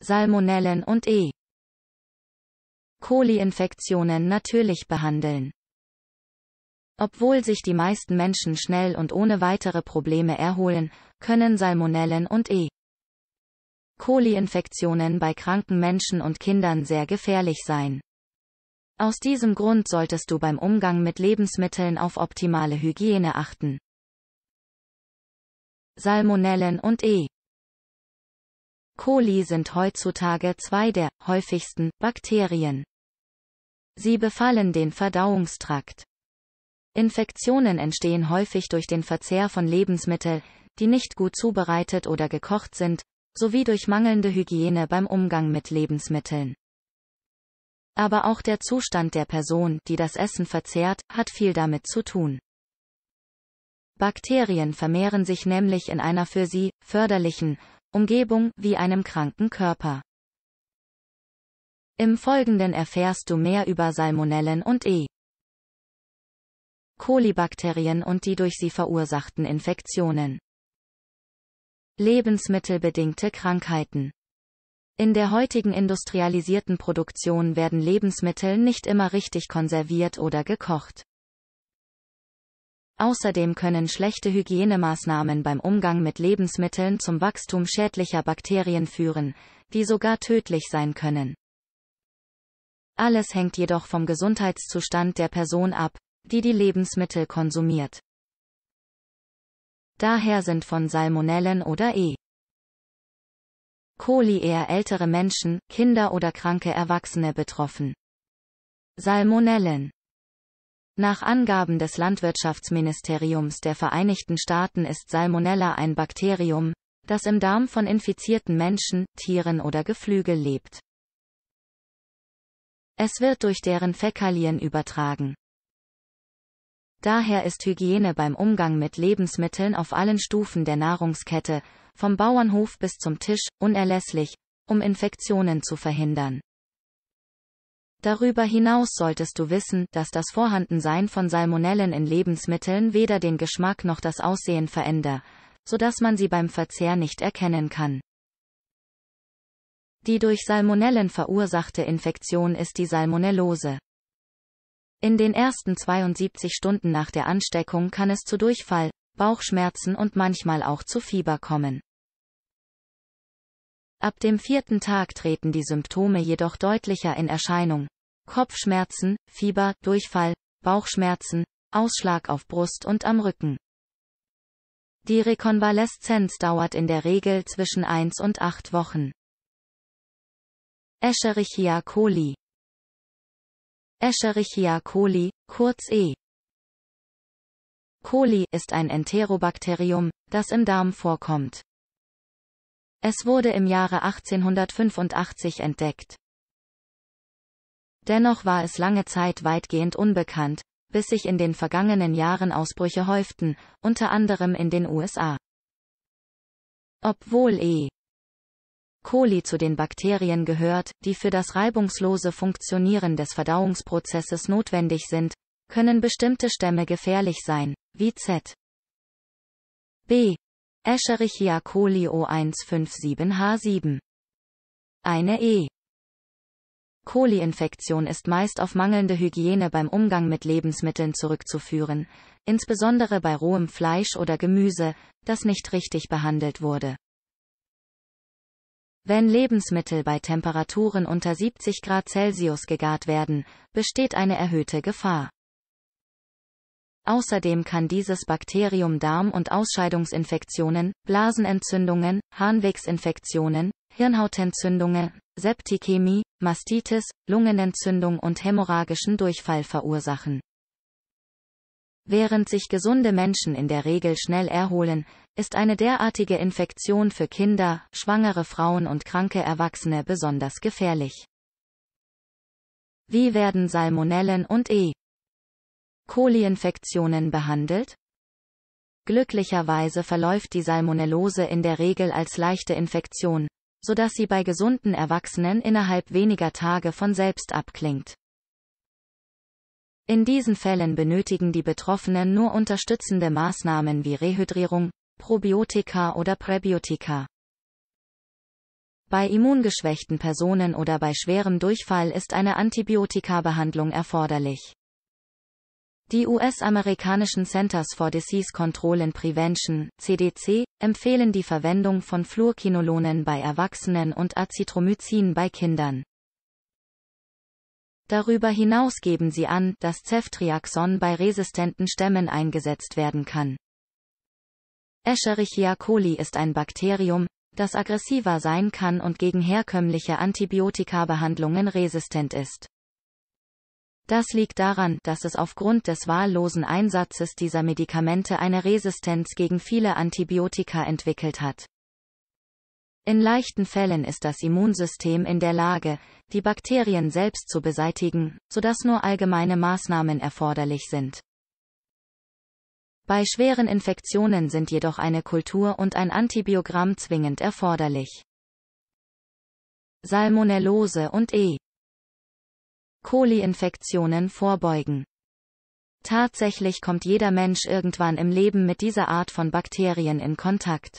Salmonellen und E. Coli-Infektionen natürlich behandeln. Obwohl sich die meisten Menschen schnell und ohne weitere Probleme erholen, können Salmonellen und E. Coli-Infektionen bei kranken Menschen und Kindern sehr gefährlich sein. Aus diesem Grund solltest du beim Umgang mit Lebensmitteln auf optimale Hygiene achten. Salmonellen und E. Coli sind heutzutage zwei der häufigsten Bakterien. Sie befallen den Verdauungstrakt. Infektionen entstehen häufig durch den Verzehr von Lebensmitteln, die nicht gut zubereitet oder gekocht sind, sowie durch mangelnde Hygiene beim Umgang mit Lebensmitteln. Aber auch der Zustand der Person, die das Essen verzehrt, hat viel damit zu tun. Bakterien vermehren sich nämlich in einer für sie förderlichen Umgebung wie einem kranken Körper. Im Folgenden erfährst du mehr über Salmonellen und E. Kolibakterien und die durch sie verursachten Infektionen. Lebensmittelbedingte Krankheiten. In der heutigen industrialisierten Produktion werden Lebensmittel nicht immer richtig konserviert oder gekocht. Außerdem können schlechte Hygienemaßnahmen beim Umgang mit Lebensmitteln zum Wachstum schädlicher Bakterien führen, die sogar tödlich sein können. Alles hängt jedoch vom Gesundheitszustand der Person ab, die die Lebensmittel konsumiert. Daher sind von Salmonellen oder E. coli eher ältere Menschen, Kinder oder kranke Erwachsene betroffen. Salmonellen nach Angaben des Landwirtschaftsministeriums der Vereinigten Staaten ist Salmonella ein Bakterium, das im Darm von infizierten Menschen, Tieren oder Geflügel lebt. Es wird durch deren Fäkalien übertragen. Daher ist Hygiene beim Umgang mit Lebensmitteln auf allen Stufen der Nahrungskette, vom Bauernhof bis zum Tisch, unerlässlich, um Infektionen zu verhindern. Darüber hinaus solltest du wissen, dass das Vorhandensein von Salmonellen in Lebensmitteln weder den Geschmack noch das Aussehen verändert, so dass man sie beim Verzehr nicht erkennen kann. Die durch Salmonellen verursachte Infektion ist die Salmonellose. In den ersten 72 Stunden nach der Ansteckung kann es zu Durchfall, Bauchschmerzen und manchmal auch zu Fieber kommen. Ab dem vierten Tag treten die Symptome jedoch deutlicher in Erscheinung. Kopfschmerzen, Fieber, Durchfall, Bauchschmerzen, Ausschlag auf Brust und am Rücken. Die Rekonvaleszenz dauert in der Regel zwischen 1 und 8 Wochen. Escherichia coli Escherichia coli, kurz E. Coli ist ein Enterobakterium, das im Darm vorkommt. Es wurde im Jahre 1885 entdeckt. Dennoch war es lange Zeit weitgehend unbekannt, bis sich in den vergangenen Jahren Ausbrüche häuften, unter anderem in den USA. Obwohl E. coli zu den Bakterien gehört, die für das reibungslose Funktionieren des Verdauungsprozesses notwendig sind, können bestimmte Stämme gefährlich sein, wie Z. B. Escherichia coli O157H7. Eine E. Coli-Infektion ist meist auf mangelnde Hygiene beim Umgang mit Lebensmitteln zurückzuführen, insbesondere bei rohem Fleisch oder Gemüse, das nicht richtig behandelt wurde. Wenn Lebensmittel bei Temperaturen unter 70 Grad Celsius gegart werden, besteht eine erhöhte Gefahr. Außerdem kann dieses Bakterium Darm- und Ausscheidungsinfektionen, Blasenentzündungen, Harnwegsinfektionen, Hirnhautentzündungen, Septikämie, Mastitis, Lungenentzündung und hämorrhagischen Durchfall verursachen. Während sich gesunde Menschen in der Regel schnell erholen, ist eine derartige Infektion für Kinder, schwangere Frauen und kranke Erwachsene besonders gefährlich. Wie werden Salmonellen und E. Koliinfektionen behandelt? Glücklicherweise verläuft die Salmonellose in der Regel als leichte Infektion, sodass sie bei gesunden Erwachsenen innerhalb weniger Tage von selbst abklingt. In diesen Fällen benötigen die Betroffenen nur unterstützende Maßnahmen wie Rehydrierung, Probiotika oder Präbiotika. Bei immungeschwächten Personen oder bei schwerem Durchfall ist eine Antibiotika-Behandlung erforderlich. Die US-amerikanischen Centers for Disease Control and Prevention, CDC, empfehlen die Verwendung von Fluorquinolonen bei Erwachsenen und Azithromycin bei Kindern. Darüber hinaus geben sie an, dass Ceftriaxon bei resistenten Stämmen eingesetzt werden kann. Escherichia coli ist ein Bakterium, das aggressiver sein kann und gegen herkömmliche Antibiotikabehandlungen resistent ist. Das liegt daran, dass es aufgrund des wahllosen Einsatzes dieser Medikamente eine Resistenz gegen viele Antibiotika entwickelt hat. In leichten Fällen ist das Immunsystem in der Lage, die Bakterien selbst zu beseitigen, sodass nur allgemeine Maßnahmen erforderlich sind. Bei schweren Infektionen sind jedoch eine Kultur und ein Antibiogramm zwingend erforderlich. Salmonellose und E. Coli-Infektionen vorbeugen. Tatsächlich kommt jeder Mensch irgendwann im Leben mit dieser Art von Bakterien in Kontakt.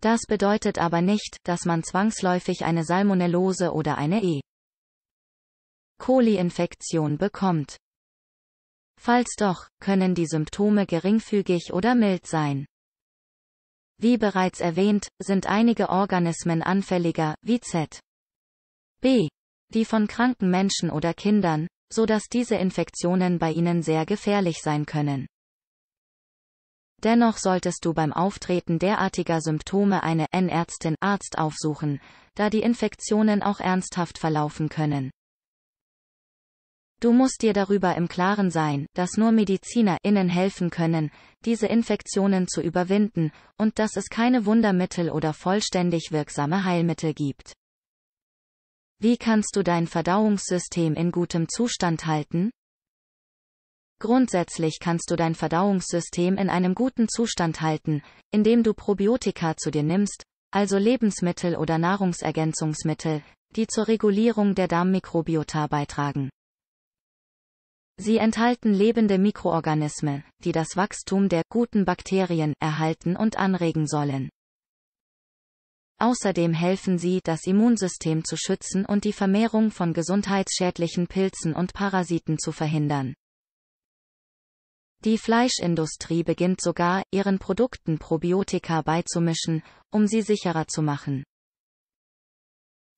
Das bedeutet aber nicht, dass man zwangsläufig eine Salmonellose oder eine E. Coli-Infektion bekommt. Falls doch, können die Symptome geringfügig oder mild sein. Wie bereits erwähnt, sind einige Organismen anfälliger, wie Z. B die von kranken Menschen oder Kindern, so dass diese Infektionen bei ihnen sehr gefährlich sein können. Dennoch solltest du beim Auftreten derartiger Symptome eine N-Ärztin Arzt aufsuchen, da die Infektionen auch ernsthaft verlaufen können. Du musst dir darüber im Klaren sein, dass nur MedizinerInnen helfen können, diese Infektionen zu überwinden, und dass es keine Wundermittel oder vollständig wirksame Heilmittel gibt. Wie kannst du dein Verdauungssystem in gutem Zustand halten? Grundsätzlich kannst du dein Verdauungssystem in einem guten Zustand halten, indem du Probiotika zu dir nimmst, also Lebensmittel oder Nahrungsergänzungsmittel, die zur Regulierung der Darmmikrobiota beitragen. Sie enthalten lebende Mikroorganismen, die das Wachstum der guten Bakterien erhalten und anregen sollen. Außerdem helfen sie, das Immunsystem zu schützen und die Vermehrung von gesundheitsschädlichen Pilzen und Parasiten zu verhindern. Die Fleischindustrie beginnt sogar, ihren Produkten Probiotika beizumischen, um sie sicherer zu machen.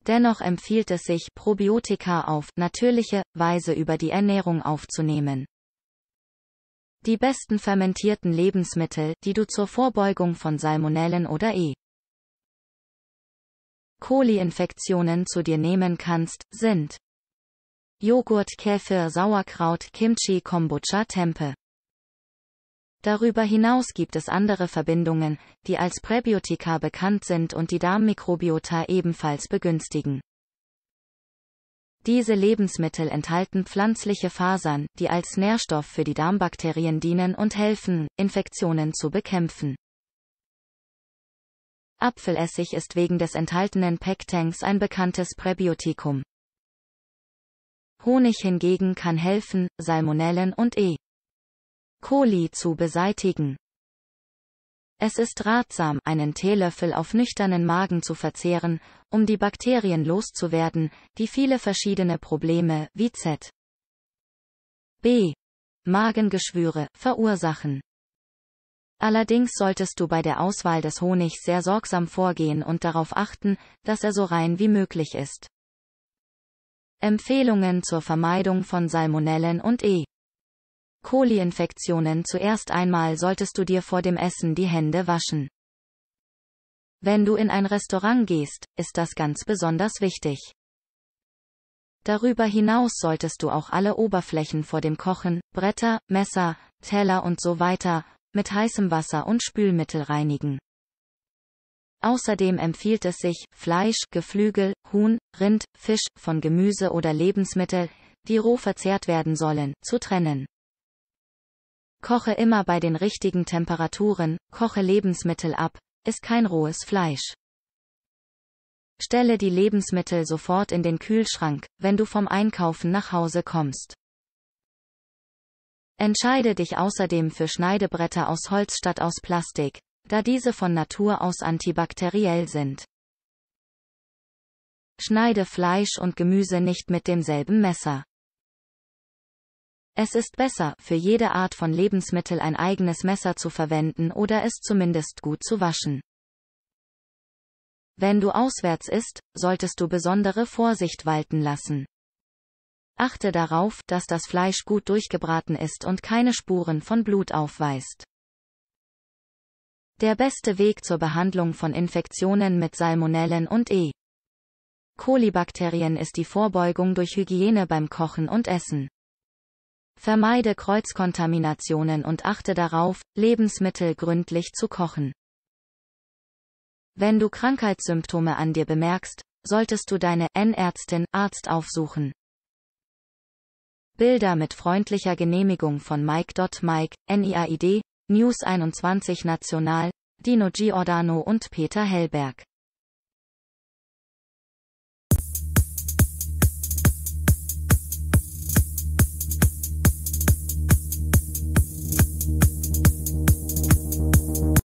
Dennoch empfiehlt es sich, Probiotika auf natürliche Weise über die Ernährung aufzunehmen. Die besten fermentierten Lebensmittel, die du zur Vorbeugung von Salmonellen oder E. Coli-Infektionen zu dir nehmen kannst, sind Joghurt, Käfer, Sauerkraut, Kimchi, Kombucha, Tempe. Darüber hinaus gibt es andere Verbindungen, die als Präbiotika bekannt sind und die Darmmikrobiota ebenfalls begünstigen. Diese Lebensmittel enthalten pflanzliche Fasern, die als Nährstoff für die Darmbakterien dienen und helfen, Infektionen zu bekämpfen. Apfelessig ist wegen des enthaltenen Pektanks ein bekanntes Präbiotikum. Honig hingegen kann helfen, Salmonellen und E. coli zu beseitigen. Es ist ratsam, einen Teelöffel auf nüchternen Magen zu verzehren, um die Bakterien loszuwerden, die viele verschiedene Probleme, wie Z. B. Magengeschwüre, verursachen. Allerdings solltest du bei der Auswahl des Honigs sehr sorgsam vorgehen und darauf achten, dass er so rein wie möglich ist. Empfehlungen zur Vermeidung von Salmonellen und E. Coli-Infektionen Zuerst einmal solltest du dir vor dem Essen die Hände waschen. Wenn du in ein Restaurant gehst, ist das ganz besonders wichtig. Darüber hinaus solltest du auch alle Oberflächen vor dem Kochen, Bretter, Messer, Teller und so weiter, mit heißem Wasser und Spülmittel reinigen. Außerdem empfiehlt es sich, Fleisch, Geflügel, Huhn, Rind, Fisch von Gemüse oder Lebensmittel, die roh verzehrt werden sollen, zu trennen. Koche immer bei den richtigen Temperaturen, koche Lebensmittel ab, ist kein rohes Fleisch. Stelle die Lebensmittel sofort in den Kühlschrank, wenn du vom Einkaufen nach Hause kommst. Entscheide dich außerdem für Schneidebretter aus Holz statt aus Plastik, da diese von Natur aus antibakteriell sind. Schneide Fleisch und Gemüse nicht mit demselben Messer. Es ist besser, für jede Art von Lebensmittel ein eigenes Messer zu verwenden oder es zumindest gut zu waschen. Wenn du auswärts isst, solltest du besondere Vorsicht walten lassen. Achte darauf, dass das Fleisch gut durchgebraten ist und keine Spuren von Blut aufweist. Der beste Weg zur Behandlung von Infektionen mit Salmonellen und E. Kolibakterien ist die Vorbeugung durch Hygiene beim Kochen und Essen. Vermeide Kreuzkontaminationen und achte darauf, Lebensmittel gründlich zu kochen. Wenn du Krankheitssymptome an dir bemerkst, solltest du deine N-Ärztin, Arzt aufsuchen. Bilder mit freundlicher Genehmigung von Mike.Mike, NIAID, News 21 National, Dino Giordano und Peter Hellberg.